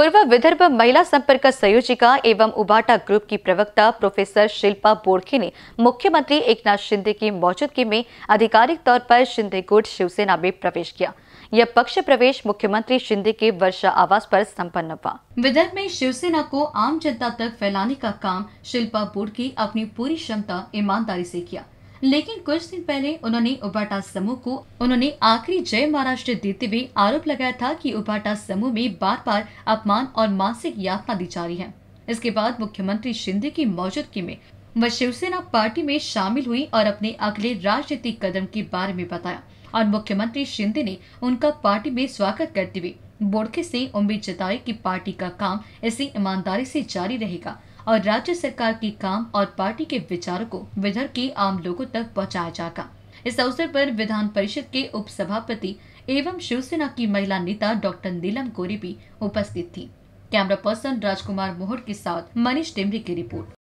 पूर्व विदर्भ महिला संपर्क संयोजिका एवं उबाटा ग्रुप की प्रवक्ता प्रोफेसर शिल्पा बोरखे ने मुख्यमंत्री एकनाथ शिंदे की मौजूदगी में आधिकारिक तौर पर शिंदे गुट शिवसेना में प्रवेश किया यह पक्ष प्रवेश मुख्यमंत्री शिंदे के वर्षा आवास पर संपन्न हुआ विदर्भ में शिवसेना को आम जनता तक फैलाने का काम शिल्पा बोर्ड अपनी पूरी क्षमता ईमानदारी ऐसी किया लेकिन कुछ दिन पहले उन्होंने उबाटा समूह को उन्होंने आखिरी जय महाराष्ट्र देते हुए आरोप लगाया था कि उबाटा समूह में बार बार अपमान और मानसिक यातना दी जा रही है इसके बाद मुख्यमंत्री शिंदे की मौजूदगी में वह शिवसेना पार्टी में शामिल हुई और अपने अगले राजनीतिक कदम के बारे में बताया और मुख्यमंत्री शिंदे ने उनका पार्टी में स्वागत करते हुए बोडखे से उम्मीद जताई कि पार्टी का काम इसी ईमानदारी से जारी रहेगा और राज्य सरकार के काम और पार्टी के विचारों को विदर्भ के आम लोगों तक पहुँचाया जाएगा इस अवसर पर विधान परिषद के उप सभापति एवं शिवसेना की महिला नेता डॉक्टर नीलम गोरी भी उपस्थित थी कैमरा पर्सन राजकुमार मोहर के साथ मनीष टेमरी की रिपोर्ट